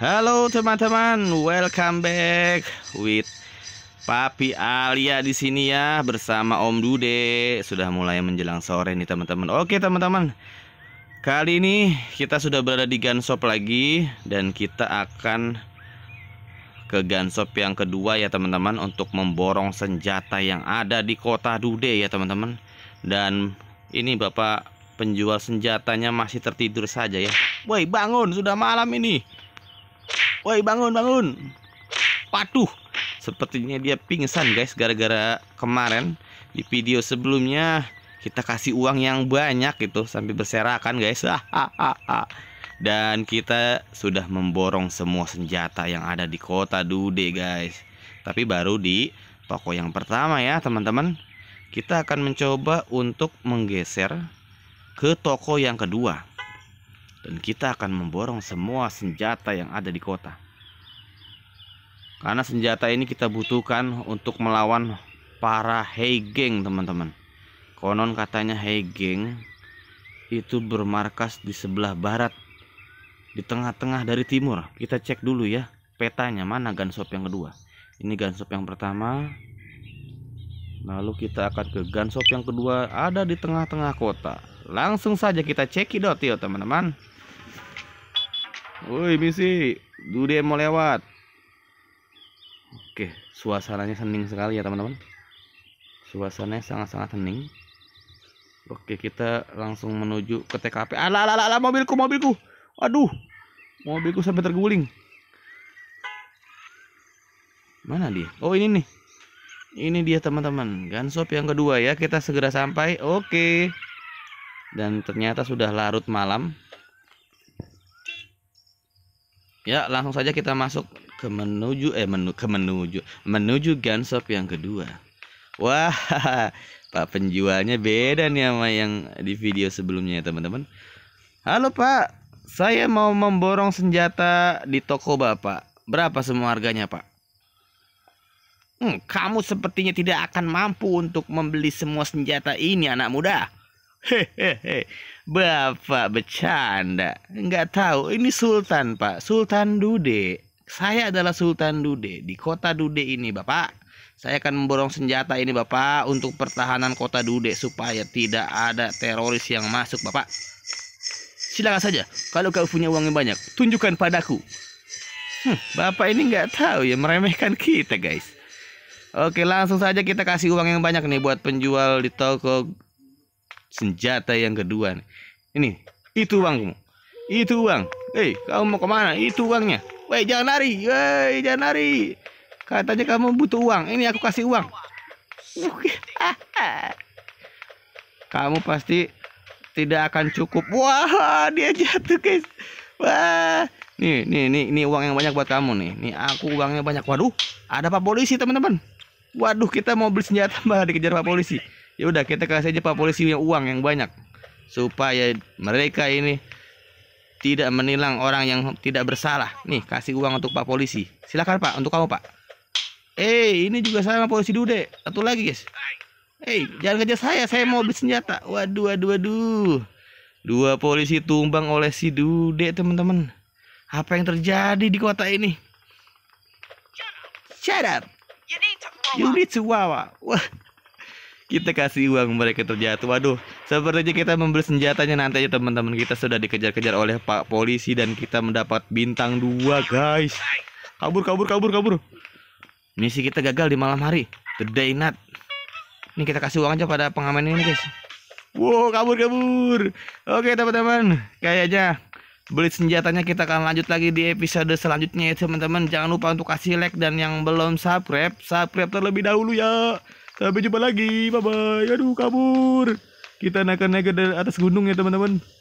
Halo teman-teman, welcome back with Papi Alia di sini ya bersama Om Dude. Sudah mulai menjelang sore nih teman-teman. Oke teman-teman, kali ini kita sudah berada di Shop lagi dan kita akan ke Shop yang kedua ya teman-teman untuk memborong senjata yang ada di kota Dude ya teman-teman. Dan ini bapak penjual senjatanya masih tertidur saja ya. Woi bangun, sudah malam ini. Woi bangun bangun. Patuh. Sepertinya dia pingsan guys gara-gara kemarin di video sebelumnya kita kasih uang yang banyak gitu sampai berserakan guys. Dan kita sudah memborong semua senjata yang ada di kota Dude guys. Tapi baru di toko yang pertama ya teman-teman. Kita akan mencoba untuk menggeser ke toko yang kedua dan kita akan memborong semua senjata yang ada di kota. Karena senjata ini kita butuhkan untuk melawan para Heigeng, teman-teman. Konon katanya Heigeng itu bermarkas di sebelah barat, di tengah-tengah dari timur. Kita cek dulu ya petanya mana Gansop yang kedua. Ini Gansop yang pertama. Lalu kita akan ke Gansop yang kedua ada di tengah-tengah kota. Langsung saja kita cekidot yuk teman-teman. Woi misi, Dude mau lewat. Oke, suasananya hening sekali ya teman-teman. Suasananya sangat-sangat hening. Oke, kita langsung menuju ke TKP. Alah, alah, alah, mobilku, mobilku. Aduh, mobilku sampai terguling. Mana dia? Oh ini nih. Ini dia teman-teman. Gansop yang kedua ya. Kita segera sampai. Oke. Dan ternyata sudah larut malam. Ya, langsung saja kita masuk ke menuju eh menu, ke menuju menuju gun shop yang kedua. Wah, Pak penjualnya beda nih sama yang di video sebelumnya ya, teman-teman. Halo, Pak. Saya mau memborong senjata di toko Bapak. Berapa semua harganya, Pak? Hmm, kamu sepertinya tidak akan mampu untuk membeli semua senjata ini, anak muda. Hehehe, Bapak bercanda. Enggak tahu, ini Sultan Pak, Sultan Dude. Saya adalah Sultan Dude di kota Dude ini Bapak. Saya akan memborong senjata ini Bapak untuk pertahanan kota Dude supaya tidak ada teroris yang masuk Bapak. Silakan saja, kalau kau punya uang yang banyak, tunjukkan padaku. Hmm, Bapak ini nggak tahu ya meremehkan kita guys. Oke langsung saja kita kasih uang yang banyak nih buat penjual di toko senjata yang kedua nih. ini itu uang kamu, itu uang hei kamu mau kemana itu uangnya woi jangan lari woi jangan lari katanya kamu butuh uang ini aku kasih uang kamu pasti tidak akan cukup wah dia jatuh guys wah nih nih nih ini uang yang banyak buat kamu nih nih aku uangnya banyak waduh ada pak polisi teman-teman waduh kita mau beli senjata malah dikejar pak polisi ya udah kita kasih aja pak polisi yang uang yang banyak supaya mereka ini tidak menilang orang yang tidak bersalah nih kasih uang untuk pak polisi silakan pak untuk kamu pak eh ini juga sama polisi dude satu lagi guys eh jangan kerja saya saya mau beli senjata waduh waduh waduh dua polisi tumbang oleh si dude teman-teman apa yang terjadi di kota ini shut up you need to wow wah kita kasih uang mereka terjatuh. Waduh, sepertinya kita membeli senjatanya nanti aja teman-teman kita sudah dikejar-kejar oleh Pak Polisi dan kita mendapat bintang dua guys. Kabur, kabur, kabur, kabur. Misi kita gagal di malam hari. The day Not. Ini kita kasih uang aja pada pengaman ini guys. Wow, kabur, kabur. Oke teman-teman, kayaknya beli senjatanya kita akan lanjut lagi di episode selanjutnya ya teman-teman jangan lupa untuk kasih like dan yang belum subscribe subscribe terlebih dahulu ya Sampai jumpa lagi. Bye bye. Aduh kabur. Kita naik-naik ke atas gunung ya teman-teman.